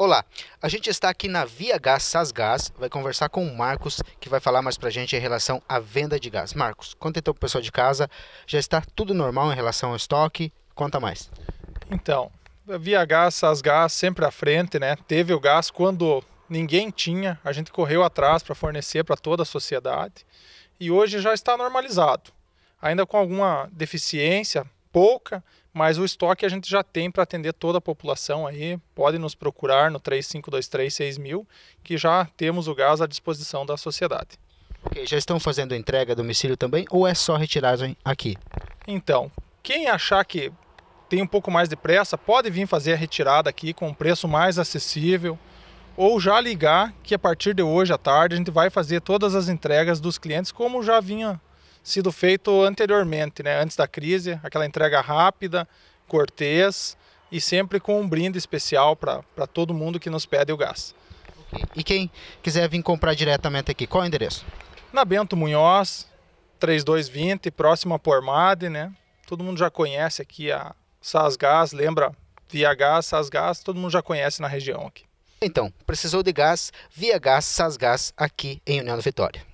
Olá, a gente está aqui na Via Gás Gás, vai conversar com o Marcos, que vai falar mais pra gente em relação à venda de gás. Marcos, conta então pro pessoal de casa, já está tudo normal em relação ao estoque? Conta mais. Então, a Via Gás Gás sempre à frente, né? Teve o gás quando ninguém tinha, a gente correu atrás para fornecer para toda a sociedade e hoje já está normalizado. Ainda com alguma deficiência, pouca, mas o estoque a gente já tem para atender toda a população aí. Pode nos procurar no 3523-6000, que já temos o gás à disposição da sociedade. Ok, já estão fazendo entrega a domicílio também ou é só retiragem aqui? Então, quem achar que tem um pouco mais de pressa, pode vir fazer a retirada aqui com um preço mais acessível ou já ligar que a partir de hoje à tarde a gente vai fazer todas as entregas dos clientes como já vinha sido feito anteriormente, né? antes da crise, aquela entrega rápida, cortês e sempre com um brinde especial para todo mundo que nos pede o gás. E quem quiser vir comprar diretamente aqui, qual é o endereço? Na Bento Munhoz, 3220, próximo a Pormade, né? Todo mundo já conhece aqui a Sasgás, lembra Via Gás, Sasgás, todo mundo já conhece na região aqui. Então, precisou de gás, Via Gás, Sasgás aqui em União da Vitória.